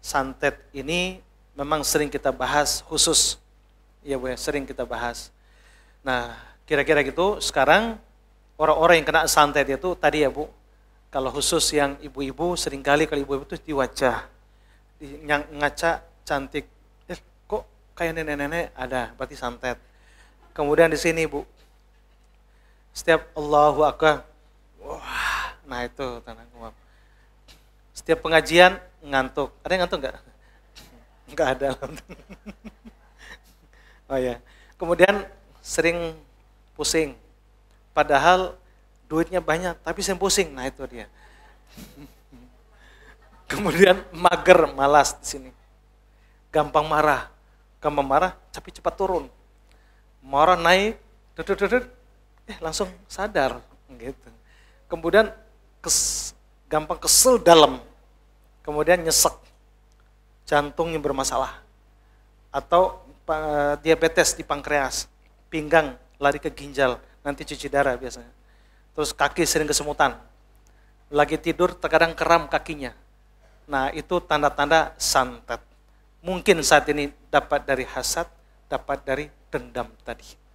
santet ini memang sering kita bahas khusus. Ya Bu, ya, sering kita bahas. Nah, kira-kira gitu sekarang orang-orang yang kena santet itu tadi ya Bu, kalau khusus yang ibu-ibu seringkali kalau ibu-ibu itu di wajah, di, ngaca cantik. Eh, kok kayak nenek-nenek ada, berarti santet. Kemudian di sini Bu, setiap Allahu Akbar, wah, nah itu tanah Setiap pengajian, ngantuk. Ada yang ngantuk nggak? Nggak ada. oh ya. Kemudian sering pusing. Padahal duitnya banyak, tapi sering pusing. Nah itu dia. Kemudian mager, malas di sini. Gampang marah. Gampang marah, tapi cepat turun. Marah naik, duduk duduk, eh langsung sadar gitu. Kemudian kes, gampang kesel dalam, kemudian nyesek, jantungnya bermasalah, atau diabetes di pankreas, pinggang lari ke ginjal, nanti cuci darah biasanya. Terus kaki sering kesemutan, lagi tidur terkadang keram kakinya. Nah itu tanda-tanda santet. Mungkin saat ini dapat dari hasad, dapat dari dendam tadi.